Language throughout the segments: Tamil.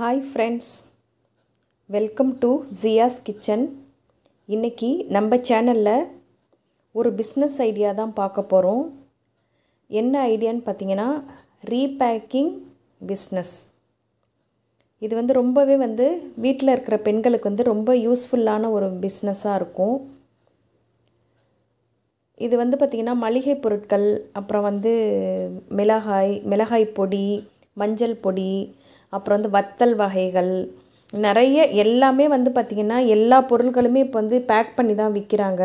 hi friends welcome to Jiya's kitchen இன்றைக்கி நம்ம சேனலில் ஒரு பிஸ்னஸ் ஐடியா தான் பார்க்க போகிறோம் என்ன ஐடியான்னு பார்த்தீங்கன்னா ரீபேக்கிங் பிஸ்னஸ் இது வந்து ரொம்பவே வந்து வீட்டில் இருக்கிற பெண்களுக்கு வந்து ரொம்ப யூஸ்ஃபுல்லான ஒரு பிஸ்னஸாக இருக்கும் இது வந்து பார்த்திங்கன்னா மளிகை பொருட்கள் அப்புறம் வந்து மிளகாய் மிளகாய் பொடி மஞ்சள் பொடி அப்புறம் வந்து வத்தல் வகைகள் நிறைய எல்லாமே வந்து பார்த்திங்கன்னா எல்லா பொருட்களுமே இப்போ வந்து பேக் பண்ணி தான் விற்கிறாங்க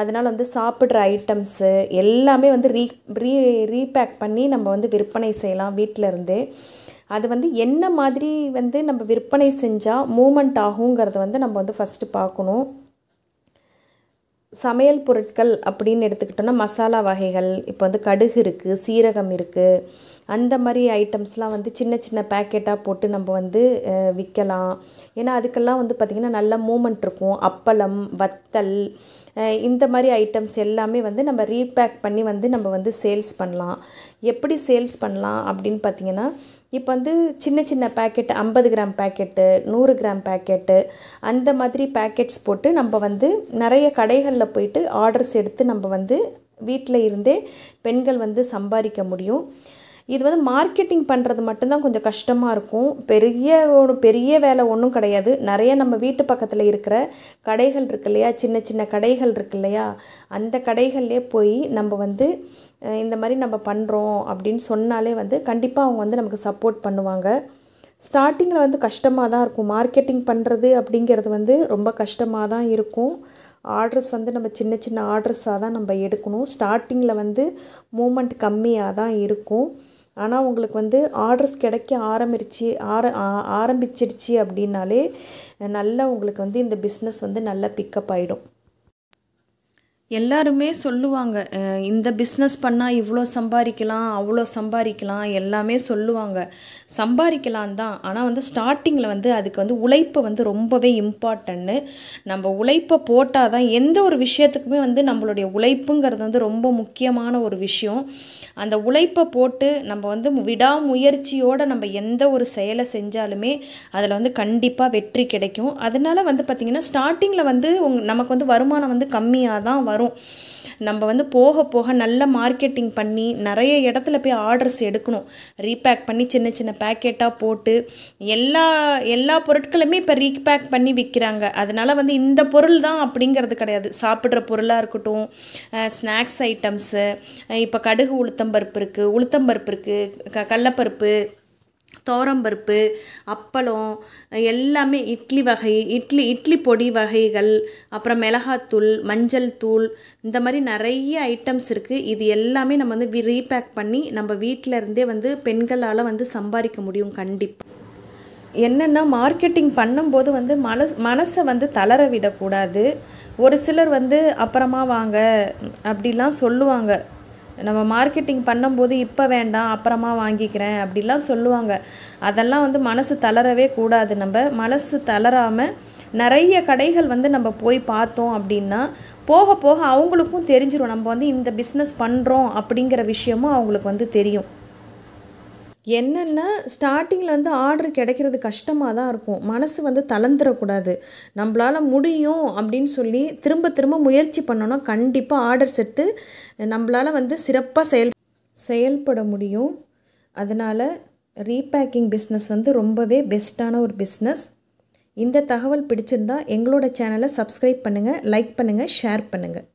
அதனால் வந்து சாப்பிட்ற ஐட்டம்ஸு எல்லாமே வந்து ரீ ரீ ரீபேக் பண்ணி நம்ம வந்து விற்பனை செய்யலாம் வீட்டில் இருந்தே அது வந்து என்ன மாதிரி வந்து நம்ம விற்பனை செஞ்சால் மூமெண்ட் ஆகுங்கிறத வந்து நம்ம வந்து ஃபஸ்ட்டு பார்க்கணும் சமையல் பொருட்கள் அப்படின்னு எடுத்துக்கிட்டோன்னா மசாலா வகைகள் இப்போ வந்து கடுகு இருக்குது சீரகம் இருக்குது அந்த மாதிரி ஐட்டம்ஸ்லாம் வந்து சின்ன சின்ன பேக்கெட்டாக போட்டு நம்ம வந்து விற்கலாம் ஏன்னா அதுக்கெல்லாம் வந்து பார்த்திங்கன்னா நல்ல மூமெண்ட் இருக்கும் அப்பளம் வத்தல் இந்த மாதிரி ஐட்டம்ஸ் எல்லாமே வந்து நம்ம ரீபேக் பண்ணி வந்து நம்ம வந்து சேல்ஸ் பண்ணலாம் எப்படி சேல்ஸ் பண்ணலாம் அப்படின்னு பார்த்திங்கன்னா இப்போ வந்து சின்ன சின்ன பேக்கெட்டு ஐம்பது கிராம் பேக்கெட்டு நூறு கிராம் பேக்கெட்டு அந்த மாதிரி பேக்கெட்ஸ் போட்டு நம்ம வந்து நிறைய கடைகளில் போயிட்டு ஆர்டர்ஸ் எடுத்து நம்ம வந்து வீட்டில் இருந்தே பெண்கள் வந்து சம்பாதிக்க முடியும் இது வந்து மார்க்கெட்டிங் பண்ணுறது மட்டும்தான் கொஞ்சம் கஷ்டமாக இருக்கும் பெரிய ஒரு பெரிய வேலை ஒன்றும் கிடையாது நிறைய நம்ம வீட்டு பக்கத்தில் இருக்கிற கடைகள் இருக்கு இல்லையா சின்ன சின்ன கடைகள் இருக்கு இல்லையா அந்த கடைகள்லேயே போய் நம்ம வந்து இந்த மாதிரி நம்ம பண்ணுறோம் அப்படின்னு சொன்னாலே வந்து கண்டிப்பாக அவங்க வந்து நமக்கு சப்போர்ட் பண்ணுவாங்க ஸ்டார்டிங்கில் வந்து கஷ்டமாக தான் இருக்கும் மார்க்கெட்டிங் பண்ணுறது அப்படிங்கிறது வந்து ரொம்ப கஷ்டமாக தான் இருக்கும் ஆர்டர்ஸ் வந்து நம்ம சின்ன சின்ன ஆர்டர்ஸாக தான் நம்ம எடுக்கணும் ஸ்டார்டிங்கில் வந்து மூமெண்ட் கம்மியாக தான் இருக்கும் ஆனால் உங்களுக்கு வந்து ஆர்டர்ஸ் கிடைக்க ஆரம்பிச்சு ஆர ஆரம்பிச்சிடுச்சு அப்படின்னாலே நல்லா உங்களுக்கு வந்து இந்த பிஸ்னஸ் வந்து நல்லா பிக்கப் ஆகிடும் எல்லாருமே சொல்லுவாங்க இந்த பிஸ்னஸ் பண்ணால் இவ்வளோ சம்பாதிக்கலாம் அவ்வளோ சம்பாதிக்கலாம் எல்லாமே சொல்லுவாங்க சம்பாதிக்கலாம் தான் ஆனால் வந்து ஸ்டார்டிங்கில் வந்து அதுக்கு வந்து உழைப்பை வந்து ரொம்பவே இம்பார்ட்டன்னு நம்ம உழைப்பை போட்டால் தான் எந்த ஒரு விஷயத்துக்குமே வந்து நம்மளுடைய உழைப்புங்கிறது வந்து ரொம்ப முக்கியமான ஒரு விஷயம் அந்த உழைப்பை போட்டு நம்ம வந்து விடாமுயற்சியோடு நம்ம எந்த ஒரு செயலை செஞ்சாலுமே அதில் வந்து கண்டிப்பாக வெற்றி கிடைக்கும் அதனால் வந்து பார்த்திங்கன்னா ஸ்டார்டிங்கில் வந்து நமக்கு வந்து வருமானம் வந்து கம்மியாக தான் வரும் வரும் நம்ம வந்து போக போக நல்ல மார்க்கெட்டிங் பண்ணி நிறைய இடத்துல போய் ஆர்டர்ஸ் எடுக்கணும் ரீபேக் பண்ணி சின்ன சின்ன பேக்கெட்டாக போட்டு எல்லா எல்லா பொருட்களுமே இப்போ ரீபேக் பண்ணி விற்கிறாங்க அதனால் வந்து இந்த பொருள் தான் அப்படிங்கிறது கிடையாது சாப்பிட்ற பொருளாக இருக்கட்டும் ஸ்நாக்ஸ் ஐட்டம்ஸு இப்போ கடுகு உளுத்தம்பருப்பு இருக்குது உளுத்தம்பருப்பு இருக்குது க கடலப்பருப்பு பருப்பு அப்பளம் எல்லாமே இட்லி வகை இட்லி இட்லி பொடி வகைகள் அப்புறம் மிளகாத்தூள் மஞ்சள் தூள் இந்த மாதிரி நிறைய ஐட்டம்ஸ் இருக்குது இது எல்லாமே நம்ம வந்து ரீபேக் பண்ணி நம்ம வீட்டில் இருந்தே வந்து பெண்களால் வந்து சம்பாதிக்க முடியும் கண்டிப்பாக என்னென்னா மார்க்கெட்டிங் பண்ணும்போது வந்து மனஸ் மனசை வந்து தளர விடக்கூடாது ஒரு சிலர் வந்து அப்புறமா வாங்க அப்படிலாம் சொல்லுவாங்க நம்ம மார்க்கெட்டிங் பண்ணும்போது இப்போ வேண்டாம் அப்புறமா வாங்கிக்கிறேன் அப்படிலாம் சொல்லுவாங்க அதெல்லாம் வந்து மனசு தளரவே கூடாது நம்ம மனசு தளராமல் நிறைய கடைகள் வந்து நம்ம போய் பார்த்தோம் அப்படின்னா போக போக அவங்களுக்கும் தெரிஞ்சிடும் நம்ம வந்து இந்த பிஸ்னஸ் பண்ணுறோம் அப்படிங்கிற விஷயமும் அவங்களுக்கு வந்து தெரியும் என்னென்னா ஸ்டார்டிங்கில் வந்து ஆர்டர் கிடைக்கிறது கஷ்டமாக தான் இருக்கும் மனசு வந்து தளர்ந்துடக்கூடாது நம்மளால் முடியும் அப்படின்னு சொல்லி திரும்ப திரும்ப முயற்சி பண்ணோன்னா கண்டிப்பாக ஆர்டர் செட்டு நம்மளால் வந்து சிறப்பாக செயல் செயல்பட முடியும் அதனால் ரீபேக்கிங் பிஸ்னஸ் வந்து ரொம்பவே பெஸ்ட்டான ஒரு பிஸ்னஸ் இந்த தகவல் பிடிச்சிருந்தால் எங்களோட சேனலை சப்ஸ்கிரைப் பண்ணுங்கள் லைக் பண்ணுங்கள் ஷேர் பண்ணுங்கள்